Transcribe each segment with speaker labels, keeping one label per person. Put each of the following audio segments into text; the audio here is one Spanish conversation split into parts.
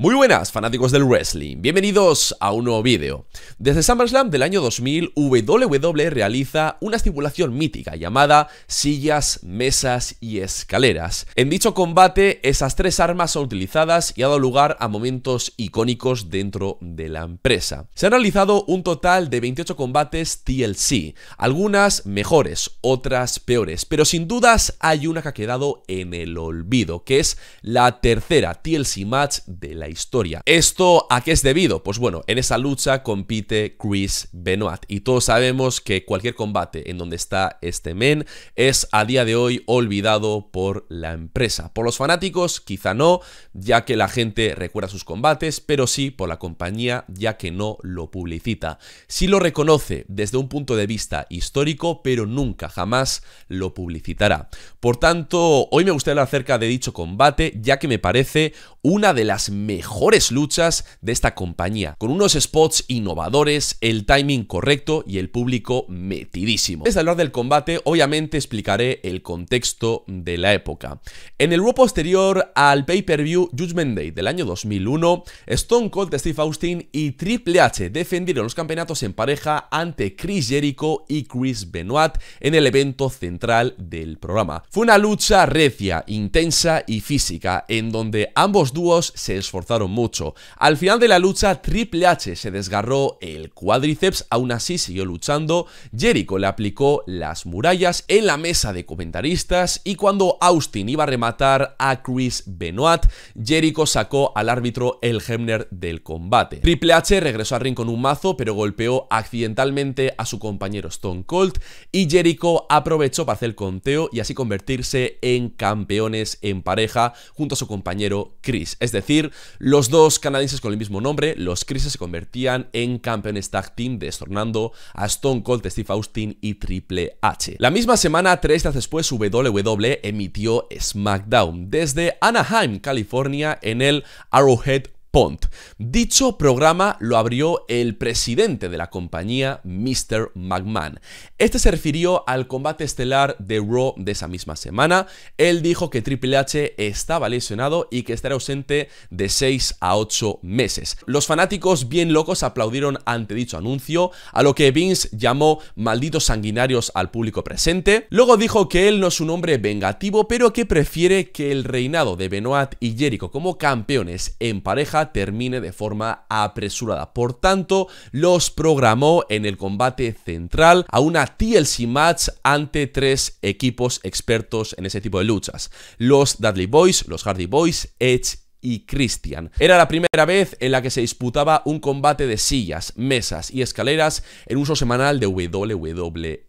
Speaker 1: Muy buenas, fanáticos del wrestling. Bienvenidos a un nuevo vídeo. Desde SummerSlam del año 2000, WWE realiza una estipulación mítica llamada sillas, mesas y escaleras. En dicho combate, esas tres armas son utilizadas y ha dado lugar a momentos icónicos dentro de la empresa. Se han realizado un total de 28 combates TLC, algunas mejores, otras peores, pero sin dudas hay una que ha quedado en el olvido, que es la tercera TLC match de la historia. ¿Esto a qué es debido? Pues bueno, en esa lucha compite Chris Benoit y todos sabemos que cualquier combate en donde está este men es a día de hoy olvidado por la empresa. Por los fanáticos quizá no, ya que la gente recuerda sus combates, pero sí por la compañía ya que no lo publicita. Sí lo reconoce desde un punto de vista histórico, pero nunca jamás lo publicitará. Por tanto, hoy me gustaría hablar acerca de dicho combate, ya que me parece una de las mejores mejores luchas de esta compañía, con unos spots innovadores, el timing correcto y el público metidísimo. Desde hablar del combate, obviamente explicaré el contexto de la época. En el grupo posterior al pay-per-view Judgment Day del año 2001, Stone Cold Steve Austin y Triple H defendieron los campeonatos en pareja ante Chris Jericho y Chris Benoit en el evento central del programa. Fue una lucha recia, intensa y física, en donde ambos dúos se esforzaron mucho. Al final de la lucha, Triple H se desgarró el cuádriceps, aún así siguió luchando. Jericho le aplicó las murallas en la mesa de comentaristas y cuando Austin iba a rematar a Chris Benoit, Jericho sacó al árbitro el Hemner del combate. Triple H regresó al ring con un mazo, pero golpeó accidentalmente a su compañero Stone Cold y Jericho aprovechó para hacer el conteo y así convertirse en campeones en pareja junto a su compañero Chris. Es decir, los dos canadienses con el mismo nombre, los Chris, se convertían en campeones tag team destornando a Stone Cold, Steve Austin y Triple H. La misma semana, tres días después, WWE emitió SmackDown desde Anaheim, California, en el Arrowhead Pont. Dicho programa lo abrió el presidente de la compañía, Mr. McMahon. Este se refirió al combate estelar de Raw de esa misma semana. Él dijo que Triple H estaba lesionado y que estará ausente de 6 a 8 meses. Los fanáticos bien locos aplaudieron ante dicho anuncio, a lo que Vince llamó malditos sanguinarios al público presente. Luego dijo que él no es un hombre vengativo, pero que prefiere que el reinado de Benoit y Jericho como campeones en pareja termine de forma apresurada. Por tanto, los programó en el combate central a una TLC match ante tres equipos expertos en ese tipo de luchas. Los Dudley Boys, los Hardy Boys, Edge y Christian. Era la primera vez en la que se disputaba un combate de sillas, mesas y escaleras en uso semanal de WWE.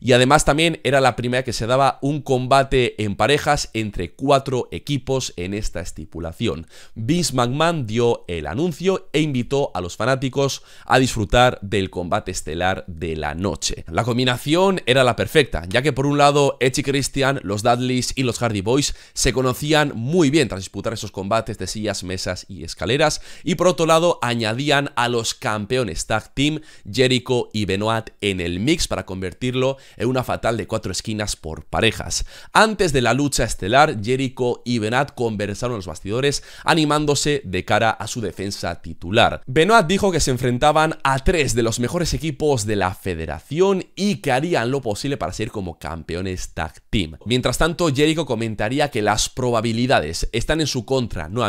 Speaker 1: Y además también era la primera que se daba un combate en parejas entre cuatro equipos en esta estipulación. Vince McMahon dio el anuncio e invitó a los fanáticos a disfrutar del combate estelar de la noche. La combinación era la perfecta, ya que por un lado Edge y Christian, los Dudleys y los Hardy Boys se conocían muy bien tras disputar esos combates de sillas, mesas y escaleras. Y por otro lado, añadían a los campeones Tag Team, Jericho y Benoit en el mix para convertirlo en una fatal de cuatro esquinas por parejas. Antes de la lucha estelar, Jericho y Benoit conversaron en los bastidores animándose de cara a su defensa titular. Benoit dijo que se enfrentaban a tres de los mejores equipos de la federación y que harían lo posible para ser como campeones tag team. Mientras tanto, Jericho comentaría que las probabilidades están en su contra, no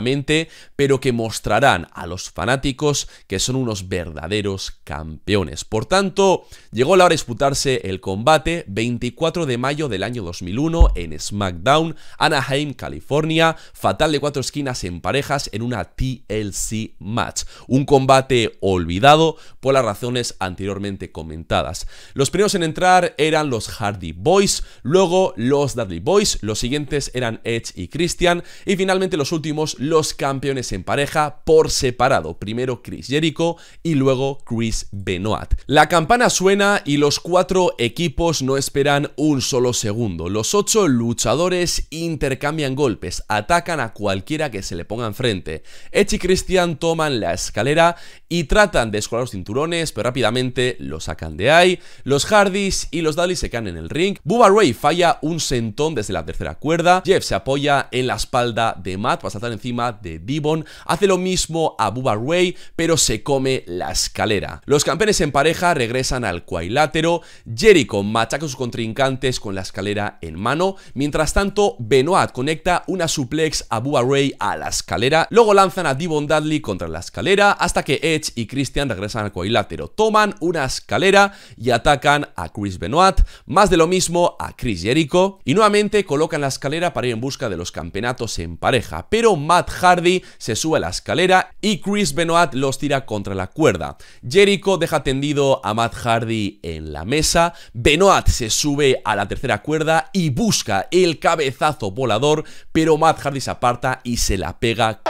Speaker 1: pero que mostrarán a los fanáticos que son unos verdaderos campeones. Por tanto, llegó la hora de disputarse el combate 24 de mayo del año 2001 en SmackDown, Anaheim, California, fatal de cuatro esquinas en parejas en una TLC match. Un combate olvidado por las razones anteriormente comentadas. Los primeros en entrar eran los Hardy Boys, luego los Dudley Boys, los siguientes eran Edge y Christian y finalmente los últimos los campeones en pareja por separado. Primero Chris Jericho y luego Chris Benoit. La campana suena y los cuatro equipos no esperan un solo segundo. Los ocho luchadores intercambian golpes, atacan a cualquiera que se le ponga enfrente. Edge y Christian toman la escalera y tratan de escolar los cinturones, pero rápidamente lo sacan de ahí. Los Hardys y los Dudley se caen en el ring. Bubba Ray falla un sentón desde la tercera cuerda. Jeff se apoya en la espalda de Matt para saltar encima de Devon. Hace lo mismo a Bubba Ray, pero se come la escalera. Los campeones en pareja regresan al cuadrilátero. Jericho machaca a sus contrincantes con la escalera en mano. Mientras tanto, Benoit conecta una suplex a Bubba Ray a la escalera. Luego lanzan a Devon Dudley contra la escalera hasta que y Christian regresan al cuadrilátero. Toman una escalera y atacan a Chris Benoit, más de lo mismo a Chris Jericho, y nuevamente colocan la escalera para ir en busca de los campeonatos en pareja, pero Matt Hardy se sube a la escalera y Chris Benoit los tira contra la cuerda. Jericho deja tendido a Matt Hardy en la mesa, Benoit se sube a la tercera cuerda y busca el cabezazo volador, pero Matt Hardy se aparta y se la pega.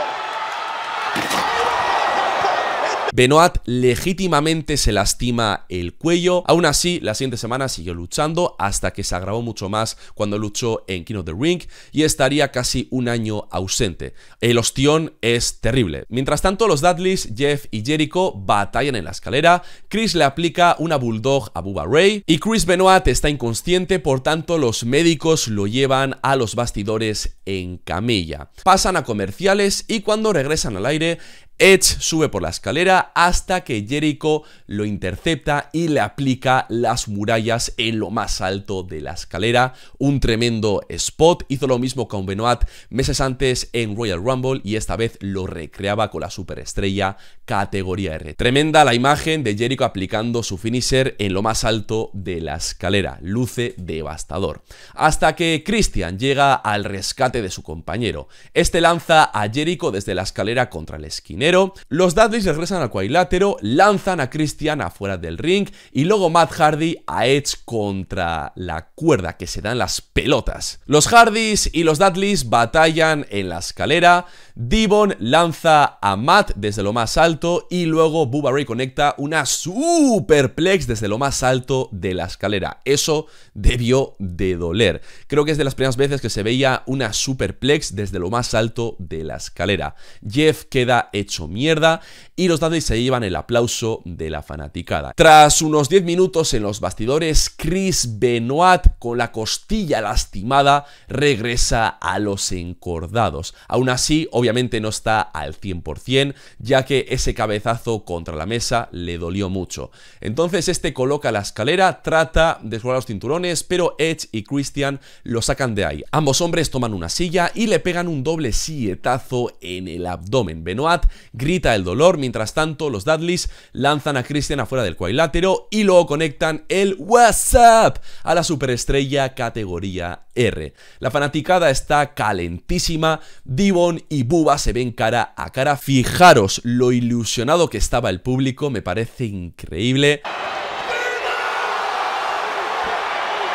Speaker 1: Benoit legítimamente se lastima el cuello. Aún así, la siguiente semana siguió luchando hasta que se agravó mucho más cuando luchó en King of the Ring y estaría casi un año ausente. El ostión es terrible. Mientras tanto, los Dudleys, Jeff y Jericho batallan en la escalera, Chris le aplica una bulldog a Bubba Ray y Chris Benoit está inconsciente, por tanto los médicos lo llevan a los bastidores en camilla. Pasan a comerciales y cuando regresan al aire, Edge sube por la escalera hasta que Jericho lo intercepta y le aplica las murallas en lo más alto de la escalera. Un tremendo spot. Hizo lo mismo con Benoit meses antes en Royal Rumble y esta vez lo recreaba con la superestrella categoría R. Tremenda la imagen de Jericho aplicando su finisher en lo más alto de la escalera. Luce devastador. Hasta que Christian llega al rescate de su compañero. Este lanza a Jericho desde la escalera contra el esquinero los Dudleys regresan al cuadrilátero, lanzan a Christian afuera del ring y luego Matt Hardy a Edge contra la cuerda que se dan las pelotas. Los Hardys y los Dudleys batallan en la escalera, Devon lanza a Matt desde lo más alto y luego Bubba Ray conecta una superplex desde lo más alto de la escalera. Eso debió de doler. Creo que es de las primeras veces que se veía una superplex desde lo más alto de la escalera. Jeff queda hecho mierda y los Dudley se llevan el aplauso de la fanaticada. Tras unos 10 minutos en los bastidores, Chris Benoit, con la costilla lastimada, regresa a los encordados. Aún así, obviamente no está al 100%, ya que ese cabezazo contra la mesa le dolió mucho. Entonces este coloca la escalera, trata de jugar los cinturones, pero Edge y Christian lo sacan de ahí. Ambos hombres toman una silla y le pegan un doble sietazo en el abdomen. Benoit grita el dolor. Mientras tanto, los Dudleys lanzan a Christian afuera del cuadrilátero y luego conectan el WhatsApp a la superestrella categoría R. La fanaticada está calentísima. Divon y Buba se ven cara a cara. Fijaros lo ilusionado que estaba el público, me parece increíble.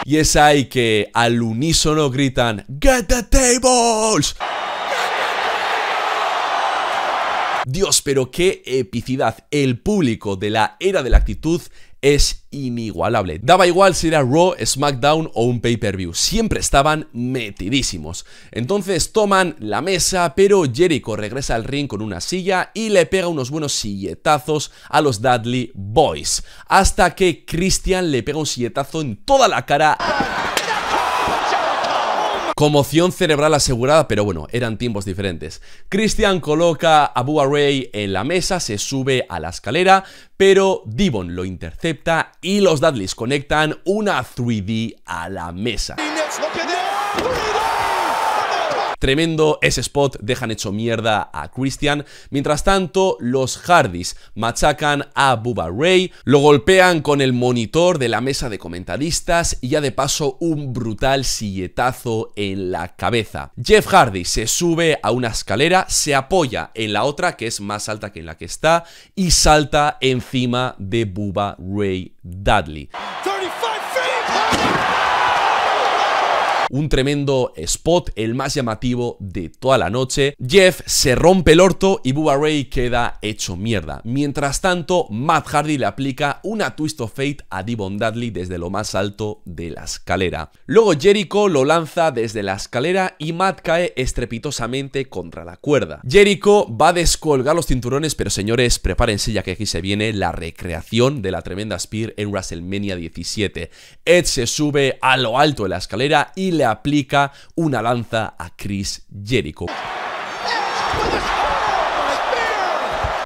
Speaker 1: Y es ahí que al unísono gritan ¡Get the tables! Dios, pero qué epicidad. El público de la era de la actitud es inigualable. Daba igual si era Raw, SmackDown o un pay-per-view, siempre estaban metidísimos. Entonces toman la mesa, pero Jericho regresa al ring con una silla y le pega unos buenos silletazos a los Dudley Boys, hasta que Christian le pega un silletazo en toda la cara Comoción cerebral asegurada, pero bueno, eran tiempos diferentes. Christian coloca a Bua Ray en la mesa, se sube a la escalera, pero Devon lo intercepta y los Dudleys conectan una 3D a la mesa. Tremendo ese spot, dejan hecho mierda a Christian. Mientras tanto, los Hardys machacan a Bubba Ray, lo golpean con el monitor de la mesa de comentaristas y ya de paso un brutal silletazo en la cabeza. Jeff Hardy se sube a una escalera, se apoya en la otra, que es más alta que en la que está, y salta encima de Bubba Ray Dudley un tremendo spot, el más llamativo de toda la noche. Jeff se rompe el orto y Bubba Ray queda hecho mierda. Mientras tanto, Matt Hardy le aplica una twist of fate a Devon Dudley desde lo más alto de la escalera. Luego Jericho lo lanza desde la escalera y Matt cae estrepitosamente contra la cuerda. Jericho va a descolgar los cinturones, pero señores, prepárense ya que aquí se viene la recreación de la tremenda Spear en WrestleMania 17. Ed se sube a lo alto de la escalera y le aplica una lanza a Chris Jericho.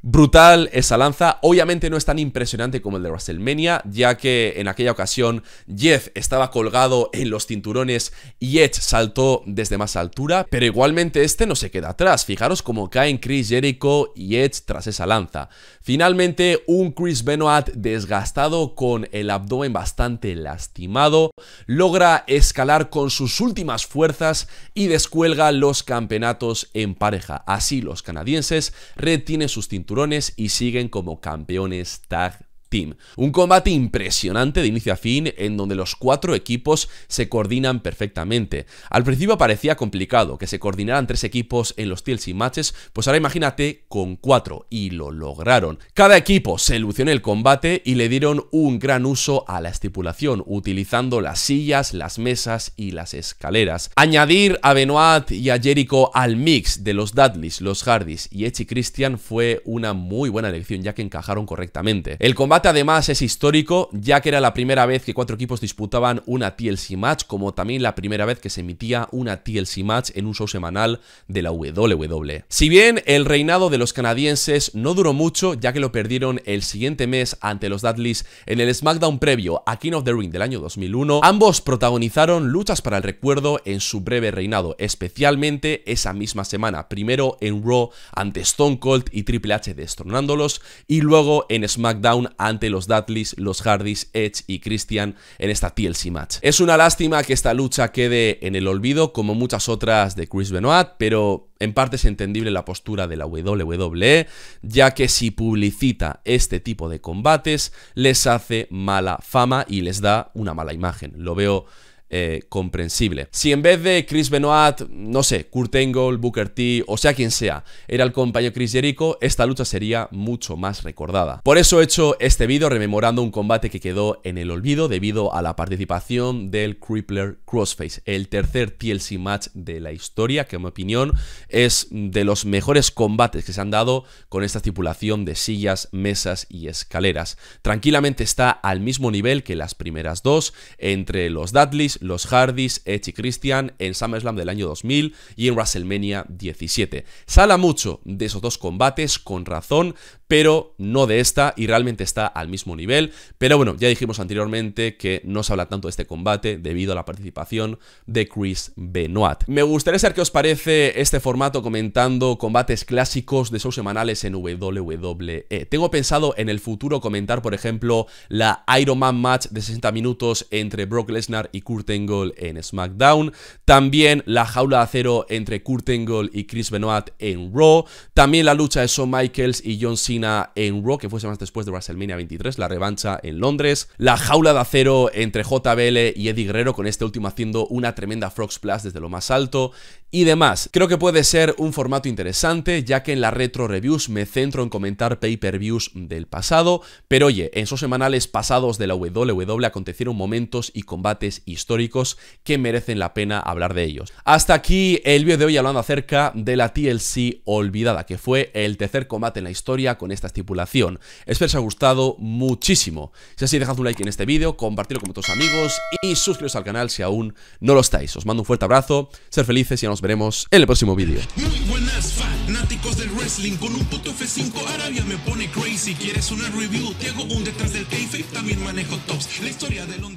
Speaker 1: brutal esa lanza. Obviamente no es tan impresionante como el de WrestleMania, ya que en aquella ocasión Jeff estaba colgado en los cinturones y Edge saltó desde más altura, pero igualmente este no se queda atrás. Fijaros cómo caen Chris Jericho y Edge tras esa lanza. Finalmente, un Chris Benoit desgastado con el abdomen bastante lastimado, logra escalar con sus últimas fuerzas y descuelga los campeonatos en pareja. Así los canadienses retienen sus cinturones y siguen como campeones tag Team. Un combate impresionante de inicio a fin en donde los cuatro equipos se coordinan perfectamente. Al principio parecía complicado que se coordinaran tres equipos en los TLC matches, pues ahora imagínate con cuatro y lo lograron. Cada equipo se en el combate y le dieron un gran uso a la estipulación, utilizando las sillas, las mesas y las escaleras. Añadir a Benoit y a Jericho al mix de los Dudleys, los Hardys y Echi Christian fue una muy buena elección ya que encajaron correctamente. El combate además es histórico, ya que era la primera vez que cuatro equipos disputaban una TLC Match, como también la primera vez que se emitía una TLC Match en un show semanal de la WWE. Si bien el reinado de los canadienses no duró mucho, ya que lo perdieron el siguiente mes ante los Dudleys en el SmackDown previo a King of the Ring del año 2001, ambos protagonizaron luchas para el recuerdo en su breve reinado, especialmente esa misma semana, primero en Raw ante Stone Cold y Triple H destronándolos, y luego en SmackDown ante los Dudleys, los Hardys, Edge y Christian en esta TLC match. Es una lástima que esta lucha quede en el olvido, como muchas otras de Chris Benoit, pero en parte es entendible la postura de la WWE, ya que si publicita este tipo de combates, les hace mala fama y les da una mala imagen. Lo veo eh, comprensible. Si en vez de Chris Benoit, no sé, Kurt Angle, Booker T, o sea quien sea, era el compañero Chris Jericho, esta lucha sería mucho más recordada. Por eso he hecho este vídeo rememorando un combate que quedó en el olvido debido a la participación del Crippler Crossface, el tercer TLC match de la historia, que en mi opinión es de los mejores combates que se han dado con esta estipulación de sillas, mesas y escaleras. Tranquilamente está al mismo nivel que las primeras dos, entre los Dudleys los Hardys, Edge y Christian en SummerSlam del año 2000 y en WrestleMania 17. Sala mucho de esos dos combates, con razón, pero no de esta y realmente está al mismo nivel. Pero bueno, ya dijimos anteriormente que no se habla tanto de este combate debido a la participación de Chris Benoit. Me gustaría saber qué os parece este formato comentando combates clásicos de shows semanales en WWE. Tengo pensado en el futuro comentar, por ejemplo, la Iron Man Match de 60 minutos entre Brock Lesnar y Kurt Kurt en SmackDown. También la jaula de acero entre Kurt Angle y Chris Benoit en Raw. También la lucha de Shawn Michaels y John Cena en Raw, que fuese más después de WrestleMania 23, la revancha en Londres. La jaula de acero entre JBL y Eddie Guerrero, con este último haciendo una tremenda Frog Splash desde lo más alto y demás. Creo que puede ser un formato interesante, ya que en las retro reviews me centro en comentar pay-per-views del pasado, pero oye, en esos semanales pasados de la WWE acontecieron momentos y combates históricos que merecen la pena hablar de ellos. Hasta aquí el vídeo de hoy hablando acerca de la TLC olvidada, que fue el tercer combate en la historia con esta estipulación. Espero que os haya gustado muchísimo. Si es así, dejad un like en este vídeo, compartidlo con vuestros amigos y suscribiros al canal si aún no lo estáis. Os mando un fuerte abrazo, ser felices y nos vemos veremos en el próximo vídeo. Muy buenas fanáticos del wrestling, con un puto F5 Arabia me pone crazy. ¿Quieres una review? Te hago un detrás del café, también manejo tops. La historia de Londres.